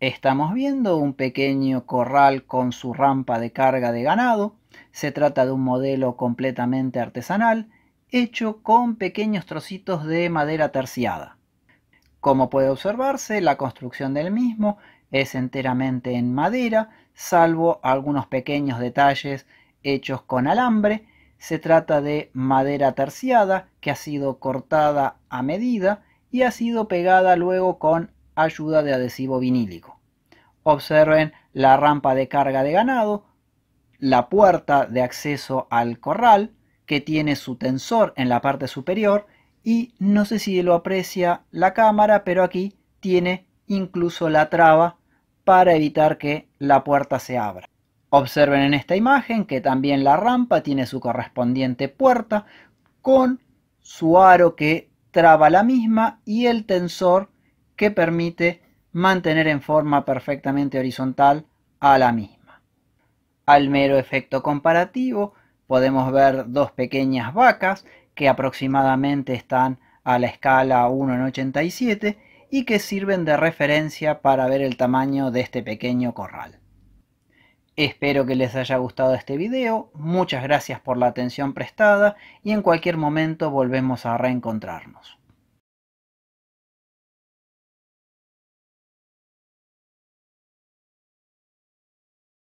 Estamos viendo un pequeño corral con su rampa de carga de ganado. Se trata de un modelo completamente artesanal, hecho con pequeños trocitos de madera terciada. Como puede observarse, la construcción del mismo es enteramente en madera, salvo algunos pequeños detalles hechos con alambre. Se trata de madera terciada que ha sido cortada a medida y ha sido pegada luego con ayuda de adhesivo vinílico. Observen la rampa de carga de ganado, la puerta de acceso al corral que tiene su tensor en la parte superior y no sé si lo aprecia la cámara, pero aquí tiene incluso la traba para evitar que la puerta se abra. Observen en esta imagen que también la rampa tiene su correspondiente puerta con su aro que traba la misma y el tensor que permite mantener en forma perfectamente horizontal a la misma. Al mero efecto comparativo podemos ver dos pequeñas vacas que aproximadamente están a la escala 1 en 87 y que sirven de referencia para ver el tamaño de este pequeño corral. Espero que les haya gustado este video, muchas gracias por la atención prestada y en cualquier momento volvemos a reencontrarnos.